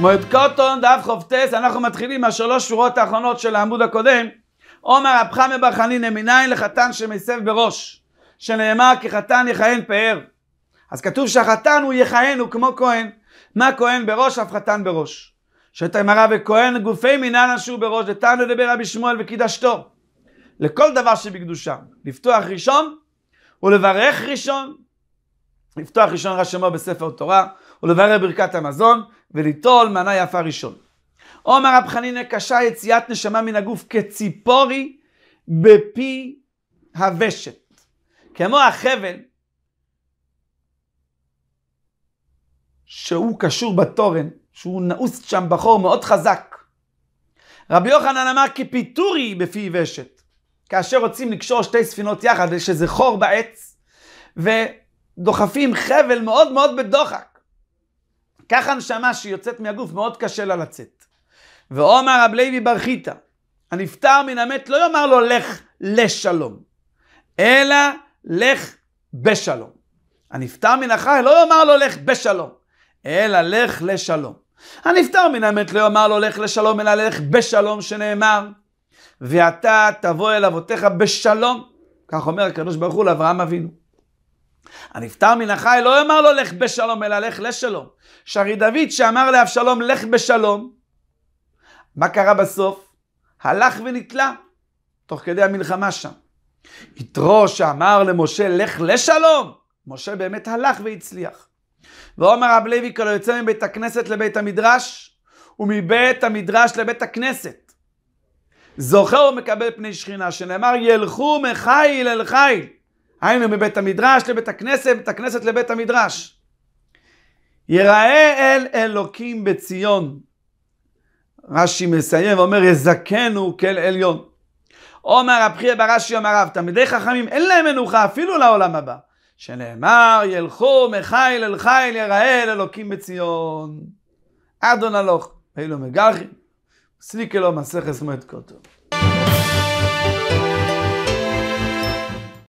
מועד קוטון, דף חופטס, אנחנו מתחילים מהשלוש שורות האחרונות של העמוד הקודם. עומר רב חמא בר חנינא מניין לחתן שמסב בראש, שנאמר כי חתן יכהן פאר. אז כתוב שהחתן הוא יכהן, הוא כמו כהן. מה כהן בראש, אף חתן בראש. שאת הגמרא וכהן גופי מינן אשור בראש, דתנו לדבר רבי שמואל וקידשתו. לכל דבר שבקדושה, לפתוח ראשון ולברך ראשון, לפתוח ראשון רשמו בספר תורה ולברך ברכת המזון, וליטול מנה יפה ראשון. עומר רב חנינא קשה יציאת נשמה מן הגוף כציפורי בפי הוושת. כמו החבל שהוא קשור בתורן, שהוא נעוס שם בחור מאוד חזק. רבי יוחנן אמר כי פיטורי בפי וושת. כאשר רוצים לקשור שתי ספינות יחד, יש איזה חור בעץ, ודוחפים חבל מאוד מאוד בדוחק. ככה הנשמה שיוצאת מהגוף, מאוד קשה לה לצאת. ואומר רב לוי בר חיטא, הנפטר מן המת לא יאמר לו לך לשלום, אלא לך בשלום. הנפטר מן החי לא יאמר לו לך בשלום, אלא לך לשלום. הנפטר מן המת לא יאמר לו לך לשלום, אלא לך בשלום שנאמר, ואתה תבוא אל אבותיך בשלום. כך אומר הקדוש ברוך הוא לאברהם אבינו. הנפטר מן החי לא יאמר לו לך בשלום, אלא לך לשלום. שרי דוד שאמר לאבשלום לך בשלום, מה קרה בסוף? הלך ונתלה, תוך כדי המלחמה שם. יתרו שאמר למשה לך לשלום, משה באמת הלך והצליח. ועומר רב לוי כאילו יוצא מבית הכנסת לבית המדרש, ומבית המדרש לבית הכנסת. זוכה ומקבל פני שכינה, שנאמר ילכו מחיל אל חיל. היינו מבית המדרש לבית הכנסת, בית הכנסת לבית המדרש. יראה אל אלוקים בציון. רש"י מסיים ואומר, יזכנו כל עליון. אומר הבכיר ברש"י אומר רב, תלמידי חכמים אין להם מנוחה אפילו לעולם הבא. שנאמר, ילכו מחיל אל חיל יראה אל אלוקים בציון. אדון הלוך, ואילו מגחי, סליקלו לו מסכת סמואט כותו.